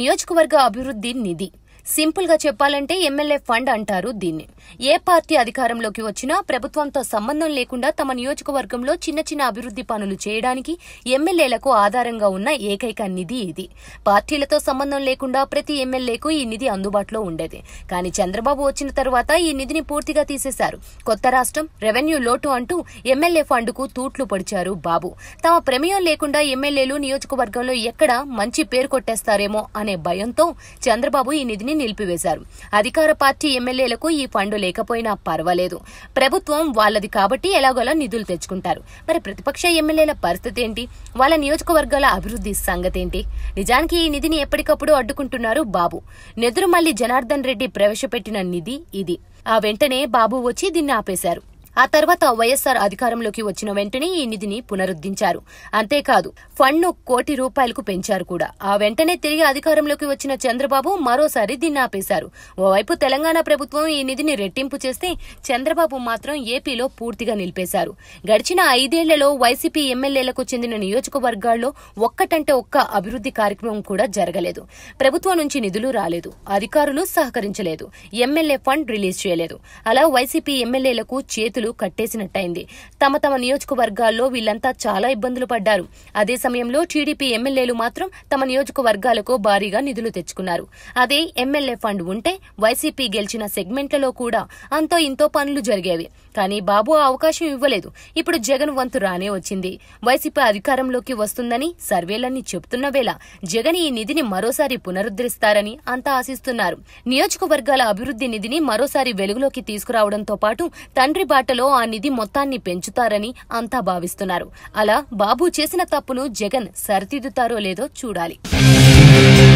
నియోజకవర్గ అభివృద్ధి నిధి సింపుల్గా చెప్పాలంటే ఎమ్మెల్యే ఫండ్ అంటారు దీన్ని ఏ పార్టీ అధికారంలోకి వచ్చినా ప్రభుత్వంతో సంబంధం లేకుండా తమ నియోజకవర్గంలో చిన్న చిన్న అభివృద్ధి పనులు చేయడానికి ఎమ్మెల్యేలకు ఆధారంగా ఉన్న ఏకైక నిధి ఇది పార్టీలతో సంబంధం లేకుండా ప్రతి ఎమ్మెల్యేకు ఈ నిధి అందుబాటులో ఉండేది కానీ చంద్రబాబు వచ్చిన తర్వాత ఈ నిధిని పూర్తిగా తీసేశారు కొత్త రాష్ట్రం రెవెన్యూ లోటు అంటూ ఎమ్మెల్యే ఫండ్కు తూట్లు పొడిచారు బాబు తమ ప్రమేయం లేకుండా ఎమ్మెల్యేలు నియోజకవర్గంలో ఎక్కడ మంచి పేరు కొట్టేస్తారేమో అనే భయంతో చంద్రబాబు ఈ నిధిని నిలిపివేశారు అధికార పార్టీ ఎమ్మెల్యేలకు ఈ ఫండ్ లేకపోయినా పర్వాలేదు ప్రభుత్వం వాళ్ళది కాబట్టి ఎలాగోలా నిధులు తెచ్చుకుంటారు మరి ప్రతిపక్ష ఎమ్మెల్యేల పరిస్థితి ఏంటి వాళ్ళ నియోజకవర్గాల అభివృద్ధి సంగతి ఏంటి నిజానికి ఈ నిధిని ఎప్పటికప్పుడు అడ్డుకుంటున్నారు బాబు నెదురుమల్లి జనార్దన్ రెడ్డి ప్రవేశపెట్టిన నిధి ఇది ఆ వెంటనే బాబు వచ్చి దీన్ని ఆపేశారు ఆ తర్వాత వైఎస్సార్ అధికారంలోకి వచ్చిన వెంటనే ఈ నిధిని పునరుద్ధించారు అంతేకాదు ఫండ్ను కోటి రూపాయలకు పెంచారు కూడా ఆ వెంటనే తిరిగి అధికారంలోకి వచ్చిన చంద్రబాబు మరోసారి దీన్ని ఆపేశారు ఓవైపు తెలంగాణ ప్రభుత్వం ఈ నిధిని రెట్టింపు చేస్తే చంద్రబాబు మాత్రం ఏపీలో పూర్తిగా నిలిపేశారు గడిచిన ఐదేళ్లలో వైసీపీ ఎమ్మెల్యేలకు చెందిన నియోజకవర్గాల్లో ఒక్కటంటే ఒక్క అభివృద్ధి కార్యక్రమం కూడా జరగలేదు ప్రభుత్వం నుంచి నిధులు రాలేదు అధికారులు సహకరించలేదు ఎమ్మెల్యే ఫండ్ రిలీజ్ చేయలేదు అలా వైసీపీ ఎమ్మెల్యేలకు చేతులు పార్టీలు కట్టేసినట్టయింది తమ తమ నియోజకవర్గాల్లో వీళ్లంతా చాలా ఇబ్బందులు పడ్డారు అదే సమయంలో టీడీపీ ఎమ్మెల్యేలు మాత్రం తమ నియోజకవర్గాలకు భారీగా నిధులు తెచ్చుకున్నారు అదే ఎమ్మెల్యే ఫండ్ ఉంటే వైసీపీ గెలిచిన సెగ్మెంట్లలో కూడా అంతో ఇంతో పనులు జరిగేవి కానీ బాబు ఆ అవకాశం ఇవ్వలేదు ఇప్పుడు జగన్ వంతు రానే వచ్చింది వైసీపీ అధికారంలోకి వస్తుందని సర్వేలన్నీ చెబుతున్న వేళ జగన్ ఈ నిధిని మరోసారి పునరుద్ధరిస్తారని అంతా ఆశిస్తున్నారు నియోజకవర్గాల అభివృద్ధి నిధిని మరోసారి వెలుగులోకి తీసుకురావడంతో పాటు తండ్రి బాట మాటలో ఆ నిధి మొత్తాన్ని పెంచుతారని అంతా భావిస్తున్నారు అలా బాబు చేసిన తప్పును జగన్ సరిదిద్దుతారో లేదో చూడాలి